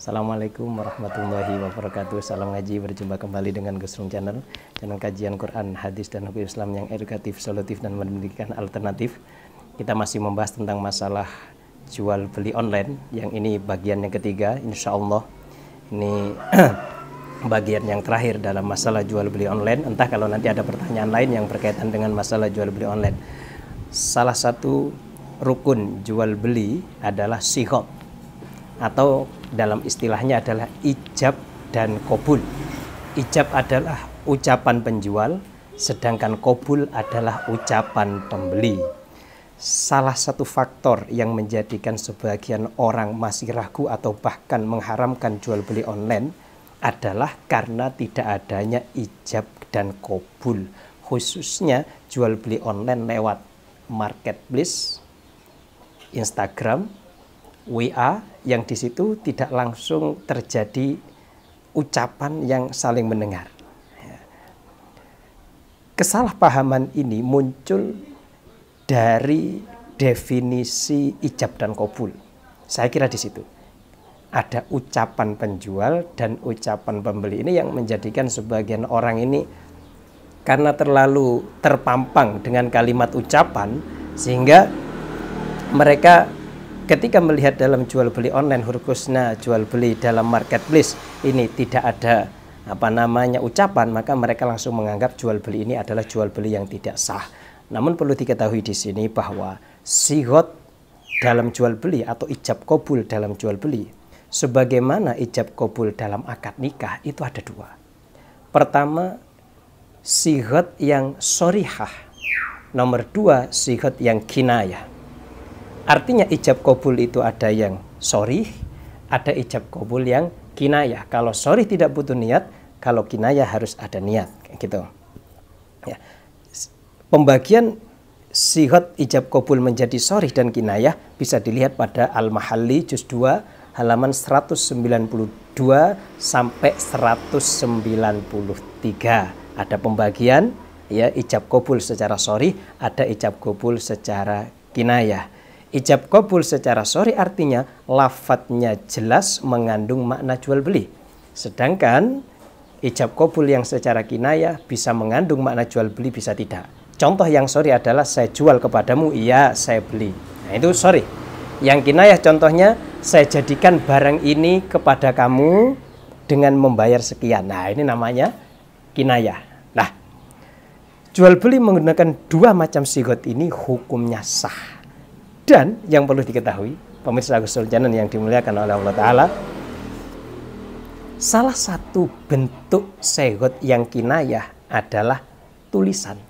Assalamualaikum warahmatullahi wabarakatuh Salam ngaji berjumpa kembali dengan Gusrung Channel Channel kajian Quran, hadis dan hukum Islam yang edukatif, solutif dan memberikan alternatif Kita masih membahas tentang masalah jual beli online Yang ini bagian yang ketiga insya Allah Ini bagian yang terakhir dalam masalah jual beli online Entah kalau nanti ada pertanyaan lain yang berkaitan dengan masalah jual beli online Salah satu rukun jual beli adalah sihok atau dalam istilahnya adalah ijab dan kobul. Ijab adalah ucapan penjual, sedangkan kobul adalah ucapan pembeli. Salah satu faktor yang menjadikan sebagian orang masih ragu atau bahkan mengharamkan jual beli online adalah karena tidak adanya ijab dan kobul, khususnya jual beli online lewat marketplace, Instagram, WA yang di situ tidak langsung terjadi ucapan yang saling mendengar. Ya. Kesalahpahaman ini muncul dari definisi ijab dan kobul. Saya kira di situ ada ucapan penjual dan ucapan pembeli ini yang menjadikan sebagian orang ini karena terlalu terpampang dengan kalimat ucapan sehingga mereka ketika melihat dalam jual beli online hurkusna jual beli dalam marketplace ini tidak ada apa namanya ucapan maka mereka langsung menganggap jual beli ini adalah jual beli yang tidak sah. Namun perlu diketahui di sini bahwa sigot dalam jual beli atau ijab kobul dalam jual beli sebagaimana ijab kobul dalam akad nikah itu ada dua. Pertama sigot yang sorihah. Nomor dua sigot yang kinayah. Artinya ijab kabul itu ada yang sorry, ada ijab kabul yang kinayah. Kalau sorry tidak butuh niat, kalau kinayah harus ada niat. gitu. Ya. Pembagian sihot ijab kabul menjadi sorry dan kinayah bisa dilihat pada Al-Mahalli Juz 2 halaman 192 sampai 193. Ada pembagian ya ijab kabul secara sorry, ada ijab kabul secara kinayah. Ijab kobul secara sorry artinya lafadznya jelas mengandung makna jual beli. Sedangkan ijab kobul yang secara kinaya bisa mengandung makna jual beli bisa tidak. Contoh yang sorry adalah saya jual kepadamu, iya saya beli. Nah itu sorry. Yang kinayah contohnya saya jadikan barang ini kepada kamu dengan membayar sekian. Nah ini namanya kinayah. Nah jual beli menggunakan dua macam sigot ini hukumnya sah. Dan yang perlu diketahui, pemirsa Agus Janan yang dimuliakan oleh Allah Ta'ala, salah satu bentuk segot yang kinayah adalah tulisan.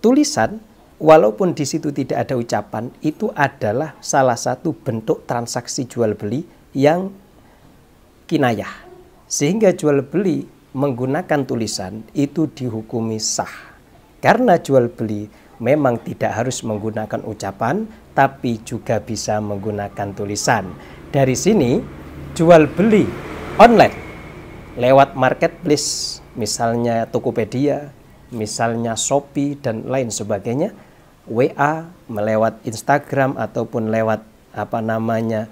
Tulisan, walaupun di situ tidak ada ucapan, itu adalah salah satu bentuk transaksi jual beli yang kinayah. Sehingga jual beli menggunakan tulisan itu dihukumi sah. Karena jual beli memang tidak harus menggunakan ucapan, tapi juga bisa menggunakan tulisan. Dari sini, jual beli online lewat marketplace, misalnya Tokopedia, misalnya Shopee, dan lain sebagainya, WA, melewat Instagram, ataupun lewat apa namanya,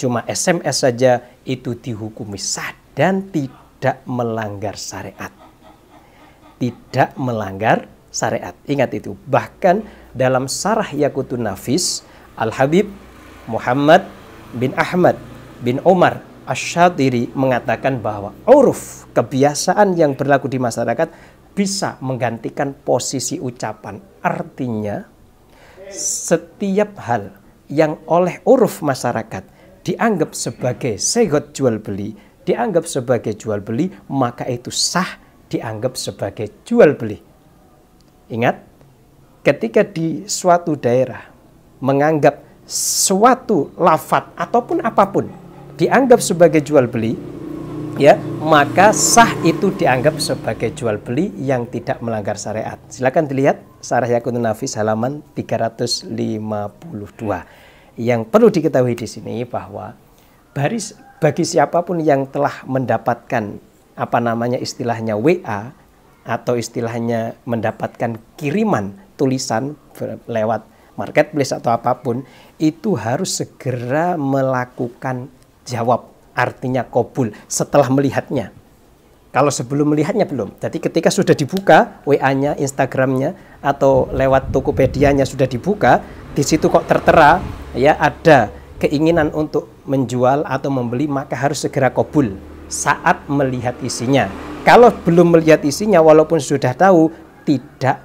cuma SMS saja, itu dihukumi sah dan tidak melanggar syariat. Tidak melanggar syariat. Ingat itu. Bahkan dalam Sarah Yakutun Nafis, Al-Habib Muhammad bin Ahmad bin Omar Asyadiri mengatakan bahwa uruf, kebiasaan yang berlaku di masyarakat bisa menggantikan posisi ucapan. Artinya, setiap hal yang oleh uruf masyarakat dianggap sebagai segot jual beli, dianggap sebagai jual beli, maka itu sah dianggap sebagai jual beli. Ingat, ketika di suatu daerah menganggap suatu lafat ataupun apapun dianggap sebagai jual beli, ya maka sah itu dianggap sebagai jual beli yang tidak melanggar syariat. Silakan dilihat Sarah Yakutun Nafis halaman 352. Yang perlu diketahui di sini bahwa baris bagi siapapun yang telah mendapatkan apa namanya istilahnya WA atau istilahnya mendapatkan kiriman tulisan lewat marketplace atau apapun itu harus segera melakukan jawab artinya kobul setelah melihatnya kalau sebelum melihatnya belum. Jadi ketika sudah dibuka WA-nya, Instagramnya, atau lewat Tokopedia-nya sudah dibuka, di situ kok tertera ya ada keinginan untuk menjual atau membeli maka harus segera kobul saat melihat isinya kalau belum melihat isinya walaupun sudah tahu tidak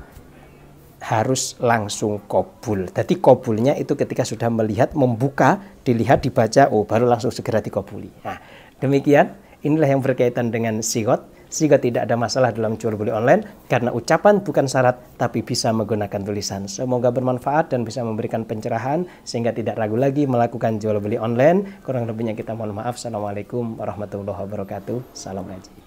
harus langsung kobul. Jadi kobulnya itu ketika sudah melihat, membuka, dilihat, dibaca, oh baru langsung segera dikobuli. Nah, demikian, inilah yang berkaitan dengan sigot. Sigot tidak ada masalah dalam jual beli online karena ucapan bukan syarat tapi bisa menggunakan tulisan. Semoga bermanfaat dan bisa memberikan pencerahan sehingga tidak ragu lagi melakukan jual beli online. Kurang lebihnya kita mohon maaf. Assalamualaikum warahmatullahi wabarakatuh. Salam ngaji.